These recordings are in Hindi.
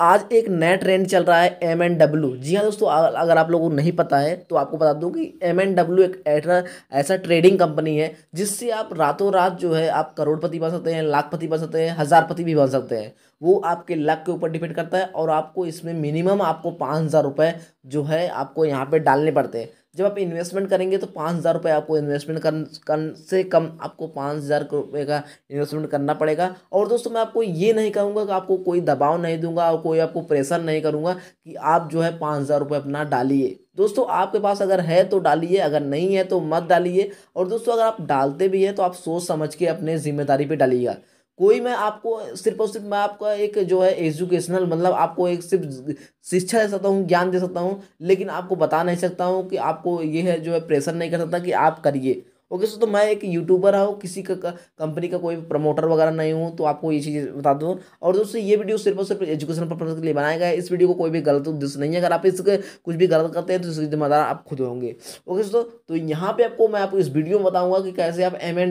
आज एक नया ट्रेंड चल रहा है एम एंड डब्ल्यू जी हाँ दोस्तों अगर आप लोगों को नहीं पता है तो आपको बता दूं कि एम एन डब्ल्यू एक ऐसा ऐसा ट्रेडिंग कंपनी है जिससे आप रातों रात जो है आप करोड़पति बन सकते हैं लाखपति बन सकते हैं हज़ारपति भी बन सकते हैं वो आपके लक के ऊपर डिपेंड करता है और आपको इसमें मिनिमम आपको पाँच हज़ार रुपये जो है आपको यहाँ पर डालने पड़ते हैं जब आप इन्वेस्टमेंट करेंगे तो पाँच हज़ार रुपये आपको इन्वेस्टमेंट कर, कर से कम आपको पाँच हज़ार रुपये का इन्वेस्टमेंट करना पड़ेगा और दोस्तों मैं आपको ये नहीं कहूँगा कि आपको कोई दबाव नहीं दूंगा और कोई आपको प्रेशर नहीं करूँगा कि आप जो है पाँच हज़ार रुपये अपना डालिए दोस्तों आपके पास अगर है तो डालिए अगर नहीं है तो मत डालिए और दोस्तों अगर आप डालते भी हैं तो आप सोच समझ के अपने जिम्मेदारी पर डालिएगा कोई मैं आपको सिर्फ और सिर्फ मैं आपका एक जो है एजुकेशनल मतलब आपको एक सिर्फ शिक्षा दे सकता हूँ ज्ञान दे सकता हूँ लेकिन आपको बता नहीं सकता हूँ कि आपको ये है जो है प्रेशर नहीं कर सकता कि आप करिए ओके सो तो मैं एक यूट्यूबर हूँ किसी का कंपनी का कोई प्रमोटर वगैरह नहीं हूँ तो आपको ये चीज़ बता दूँ और दोस्तों ये वीडियो सिर्फ और सिर्फ एजुकेशन पर्पज के लिए बनाया गया है इस वीडियो को कोई भी गलत उद्देश्य नहीं है अगर आप इसके कुछ भी गलत करते हैं तो इसकी जिम्मेदार आप खुद होंगे ओके दोस्तों तो यहाँ पर आपको मैं आपको इस वीडियो में बताऊँगा कि कैसे आप एम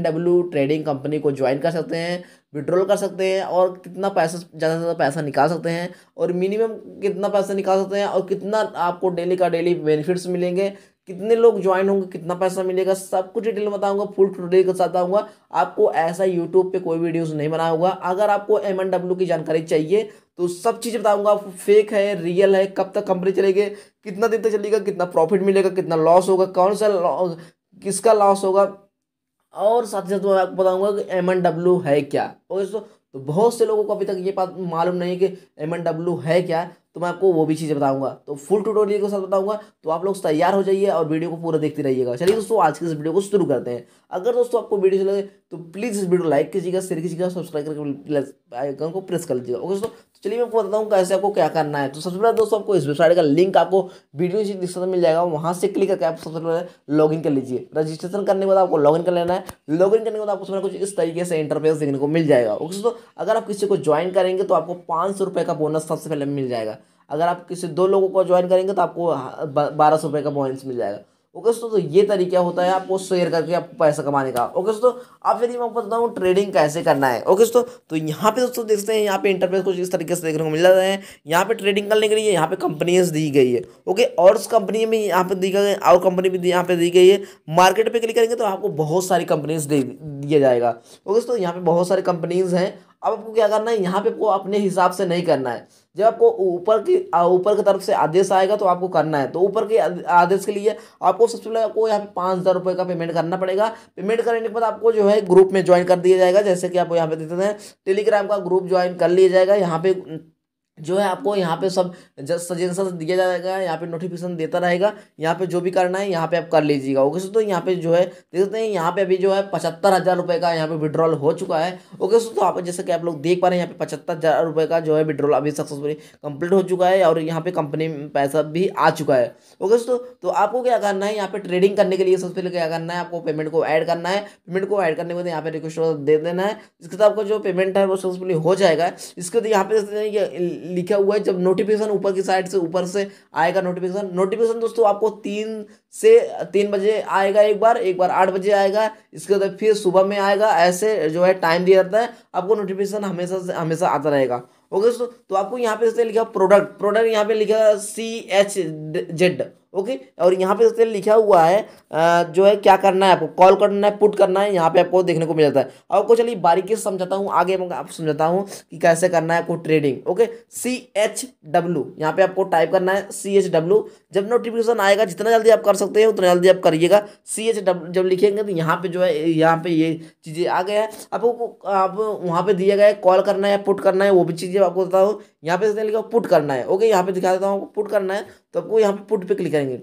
ट्रेडिंग कंपनी को ज्वाइन कर सकते हैं विड्रॉल कर सकते हैं और कितना पैसा ज़्यादा से ज़्यादा पैसा निकाल सकते हैं और मिनिमम कितना पैसा निकाल सकते हैं और कितना आपको डेली का डेली बेनिफिट्स मिलेंगे कितने लोग ज्वाइन होंगे कितना पैसा मिलेगा सब कुछ डिटेल बताऊंगा फुल टूडे के साथ आऊंगा आपको ऐसा यूट्यूब पे कोई वीडियोस नहीं बनाऊंगा होगा अगर आपको एम एन डब्ल्यू की जानकारी चाहिए तो सब चीज़ें बताऊंगा आपको फेक है रियल है कब तक कंपनी चलेगी कितना दिन तक चलेगा कितना प्रॉफिट मिलेगा कितना लॉस होगा कौन सा किसका लॉस होगा और साथ ही साथ मैं आपको बताऊंगा कि एम एन डब्ल्यू है क्या ओके तो दोस्तों तो बहुत से लोगों को अभी तक ये बात मालूम नहीं है कि एम एन डब्ल्यू है क्या तो मैं आपको वो भी चीज़ें बताऊंगा तो फुल ट्यूटोरियल के साथ बताऊंगा तो आप लोग तैयार हो जाइए और वीडियो को पूरा देखते रहिएगा चलिए दोस्तों आज के इस वीडियो को शुरू करते हैं अगर दोस्तों आपको वीडियो चले तो प्लीज़ इस वीडियो लाइक कीजिएगा शेयर कीजिएगा सब्सक्राइब करके आइकन को प्रेस कर लीजिएगा ओके दोस्तों तो चलिए मैं आपको बताता हूँ कैसे आपको क्या करना है तो सबसे पहले दोस्तों आपको इस वेबसाइट का लिंक आपको वीडियो डिस्क्रिप्शन मिल जाएगा वहाँ से क्लिक करके आप सबसे पहले लॉगिन कर लीजिए रजिस्ट्रेशन करने के बाद आपको लॉगिन कर लेना है लॉगिन करने के बाद आपको सबसे कुछ इस तरीके से इंटरफेस देखने को मिल जाएगा ओके दोस्तों अगर आप किसी को ज्वाइन करेंगे तो आपको पाँच का बोनस सबसे पहले मिल जाएगा अगर आप किसी दो लोगों को ज्वाइन करेंगे तो आपको बारह सौ रुपये का बोनस मिल जाएगा ओके दोस्तों तो ये तरीका होता है आपको शेयर करके आपको पैसा कमाने का ओके दोस्तों आप यदि मैं आपको बताऊँ ट्रेडिंग कैसे करना है ओके दोस्तों तो यहाँ पे दोस्तों देखते हैं यहाँ पे इंटरफेस कुछ इस तरीके से देखने को मिल जाता है यहाँ पे ट्रेडिंग करने के लिए यहाँ पे कंपनीज दी गई है ओके और उस कंपनी में यहाँ पे दी गई और कंपनी भी यहाँ पे दी गई है मार्केट पर क्लिक करेंगे तो आपको बहुत सारी कंपनीज दे दिया जाएगा ओके दोस्तों यहाँ पे बहुत सारी कंपनीज हैं अब आपको क्या करना है यहाँ पे आपको अपने हिसाब से नहीं करना है जब आपको ऊपर की ऊपर की तरफ से आदेश आएगा तो आपको करना है तो ऊपर के आदेश के लिए आपको सबसे पहले आपको यहाँ पे पाँच हज़ार रुपये का पेमेंट करना पड़ेगा पेमेंट करने के बाद आपको जो है ग्रुप में ज्वाइन कर दिया जाएगा जैसे कि आप यहाँ पे देते हैं टेलीग्राम का ग्रुप ज्वाइन कर लिया जाएगा यहाँ पे जो है आपको यहाँ पे सब जस्ट सजेशन दिया जाएगा यहाँ पे नोटिफिकेशन देता रहेगा यहाँ पे जो भी करना है यहाँ पे आप कर लीजिएगा ओके सो तो यहाँ पे जो है देख सकते हैं यहाँ पे अभी जो है पचहत्तर हज़ार रुपये का यहाँ पे विड्रॉल हो चुका है ओके सो तो आप जैसे कि आप लोग देख पा रहे हैं यहाँ पे पचहत्तर हज़ार रुपये का जो है विड्रॉल अभी सक्सेसफुली कंप्लीट हो चुका है और यहाँ पे कंपनी में पैसा भी आ चुका है ओके सो तो आपको क्या करना है यहाँ पर ट्रेडिंग करने के लिए सबसे पहले क्या करना है आपको पेमेंट को ऐड करना है पेमेंट को ऐड करने के बाद यहाँ पे रिक्वेस्ट दे देना है इसके साथ आपका जो पेमेंट है वो सक्सेसफुली हो जाएगा इसके बाद यहाँ पे देखते हैं लिखा हुआ है जब नोटिफिकेशन ऊपर की साइड से ऊपर से आएगा नोटिफिकेशन नोटिफिकेशन दोस्तों आपको तीन से तीन बजे आएगा एक बार एक बार आठ बजे आएगा इसके बाद फिर सुबह में आएगा ऐसे जो है टाइम दिया जाता है आपको नोटिफिकेशन हमेशा से हमेशा आता रहेगा ओके दोस्तों तो आपको यहाँ पे लिखा प्रोडक्ट प्रोडक्ट यहाँ पे लिखा सी एच जेड ओके और यहाँ पे सबसे लिखा हुआ है जो है क्या करना है आपको कॉल करना है पुट करना है यहाँ पे आपको देखने को मिल जाता है आपको चलिए बारीकी से समझाता हूँ आगे मैं आपको समझाता हूँ कि कैसे करना है आपको trading okay C H W यहाँ पे आपको टाइप करना है सी एच डब्ल्यू जब नोटिफिकेशन आएगा जितना जल्दी आप कर सकते हैं उतना जल्दी आप करिएगा सी एच डब्ल्यू जब लिखेंगे तो यहाँ पे जो है यहाँ पे ये चीज़ें आ गया है आपको आप वहाँ पर दिया गया है कॉल करना है पुट करना है वो भी चीज़ें आपको बताता हूँ यहाँ पे लिखा पुट करना है ओके यहाँ पे दिखा देता हूँ आपको पुट करना है तो आपको यहाँ पे पुट पे क्लिक करेंगे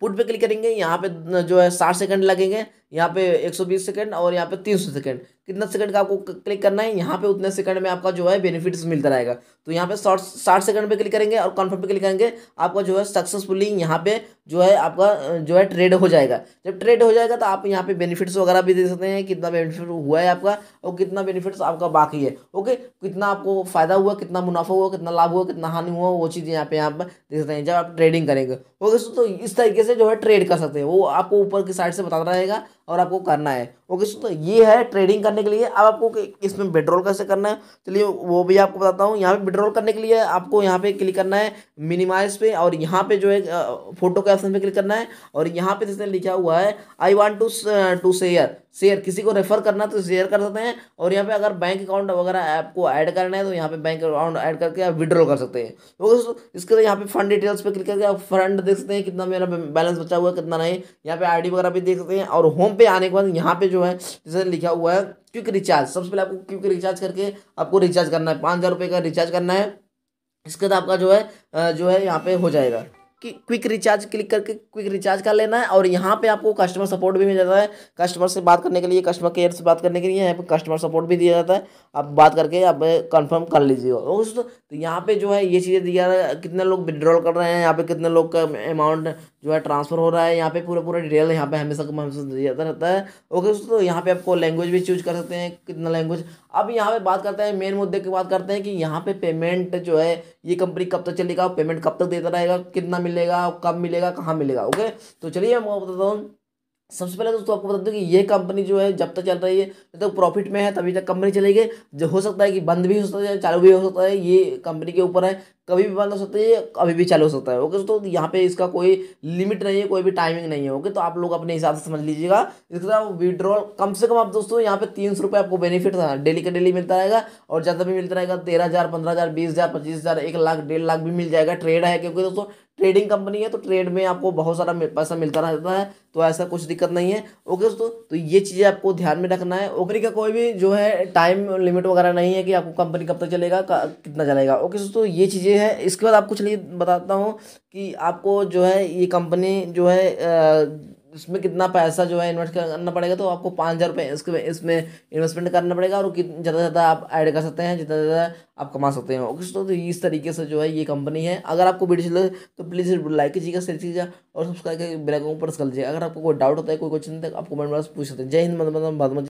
पुट पे क्लिक करेंगे यहाँ पे जो है साठ सेकंड लगेंगे यहाँ पे 120 सेकंड और यहाँ पे 300 सेकंड कितना सेकंड का आपको क्लिक करना है यहाँ पे उतने सेकंड में आपका जो है बेनिफिट्स मिलता रहेगा तो यहाँ पे शॉर्ट साठ सेकंड पे क्लिक करेंगे और कॉन्फर्म पे क्लिक करेंगे आपका जो है सक्सेसफुली यहाँ पे जो है आपका जो है ट्रेड हो जाएगा जब ट्रेड हो जाएगा तो आप यहाँ पे बेनिफिट्स वगैरह भी दे सकते हैं कितना बेनिफिट हुआ है आपका और कितना बेनिफिट्स आपका बाकी है ओके कितना आपको फ़ायदा हुआ कितना मुनाफा हुआ कितना लाभ हुआ कितना हानि हुआ वो चीज़ यहाँ पे आप देख सकते हैं जब आप ट्रेडिंग करेंगे ओके तो इस तरीके से जो है ट्रेड कर सकते हैं वो आपको ऊपर की साइड से बताता रहेगा और आपको करना है ओके सो तो ये है ट्रेडिंग करने के लिए अब आपको इसमें विड्रॉल कैसे करना है चलिए वो भी आपको बताता हूँ यहाँ पे विड्रॉल करने के लिए आपको यहाँ पे क्लिक करना है मिनिमाइज पे और यहाँ पे जो है फोटो के ऑप्शन पे क्लिक करना है और यहाँ पे जिसने लिखा हुआ है I want to to share share किसी को रेफर करना है तो शेयर कर सकते हैं और यहाँ पे अगर बैंक अकाउंट वगैरह ऐप को ऐड करना है तो यहाँ पे बैंक अकाउंट ऐड करके आप विड्रॉ कर सकते हैं तो इसके लिए यहाँ पे फंड डिटेल्स पे क्लिक करके आप फंड देख सकते हैं कितना मेरा बैलेंस बचा हुआ है कितना नहीं यहाँ पे आई वगैरह भी देख सकते हैं और होम पे आने के बाद यहाँ पे जो है जैसे लिखा हुआ है क्विक रिचार्ज सबसे पहले आपको क्विक रिचार्ज करके आपको रिचार्ज करना है पाँच हज़ार रुपये का रिचार्ज करना है इसके बाद आपका जो है जो है यहाँ पे हो जाएगा कि क्विक रिचार्ज क्लिक करके क्विक रिचार्ज कर लेना है और यहाँ पे आपको कस्टमर सपोर्ट भी मिल जाता है कस्टमर से बात करने के लिए कस्टमर केयर से बात करने के लिए यहाँ पे कस्टमर सपोर्ट भी दिया जाता है आप बात करके आप कंफर्म कर लीजिए दोस्तों तो यहाँ पे जो है ये चीज़ें दिया कितने लोग विड्रॉल कर रहे हैं यहाँ पे कितने लोग का अमाउंट जो है ट्रांसफ़र हो रहा है यहाँ पे पूरा पूरा डिटेल यहाँ पे हमेशा हमेशा जाता रहता है ओके तो यहाँ पे आपको लैंग्वेज भी चूज कर सकते हैं कितना लैंग्वेज अब यहाँ पे बात करते हैं मेन मुद्दे की बात करते हैं कि यहाँ पे पेमेंट जो है ये कंपनी कब तक चलेगा पेमेंट कब तक देता रहेगा कितना मिलेगा कब मिलेगा कहाँ मिलेगा ओके तो चलिए मैं बताता हूँ सबसे पहले दोस्तों आपको बता दूँ कि ये कंपनी जो है जब तक चल रही है जब तक प्रॉफिट में है तभी तक कंपनी चलेगी जो हो सकता है कि बंद भी हो सकता है चालू भी हो सकता है ये कंपनी के ऊपर है कभी भी बंद हो सकता है कभी भी चालू हो सकता है ओके तो यहाँ पे इसका कोई लिमिट नहीं है कोई भी टाइमिंग नहीं है ओके तो आप लोग अपने हिसाब से समझ लीजिएगा इसके साथ विड्रॉल कम से कम आप दोस्तों यहाँ पे तीन सौ रुपये आपको बेनिफिट डेली का डेली मिलता रहेगा और ज़्यादा भी मिलता रहेगा तेरह हज़ार पंद्रह हज़ार बीस हज़ार पच्चीस हज़ार एक लाख डेढ़ लाख भी मिल जाएगा ट्रेड है क्योंकि दोस्तों ट्रेडिंग कंपनी है तो ट्रेड में आपको बहुत सारा पैसा मिलता रहता है तो ऐसा कुछ दिक्कत नहीं है ओके दोस्तों तो ये चीज़ें आपको ध्यान में रखना है ओपरी का कोई भी जो है टाइम लिमिट वगैरह नहीं है कि आपको कंपनी कब तक चलेगा कितना चलेगा ओके दोस्तों ये चीज़ें है इसके बाद आप कुछ बताता हूँ कि आपको जो है ये कंपनी जो है इसमें कितना पैसा जो है इन्वेस्ट करना पड़ेगा तो आपको पाँच हज़ार रुपये इसके इसमें इन्वेस्टमेंट करना पड़ेगा और ज़्यादा ज़्यादा आप ऐड कर सकते हैं जितना ज़्यादा आप कमा सकते हैं ओके तो इस तरीके से जो है ये कंपनी है अगर आपको वीडियो चले तो प्लीज़ लाइक कीजिएगा शेयर कीजिएगा और सब्सक्राइब करके बेलाइकॉन प्रेस कर लीजिए अगर आपको कोई डाउट होता है कोई क्वेश्चन होता आप कमेंट बॉक्स पूछ सकते हैं जय हिंद मतलब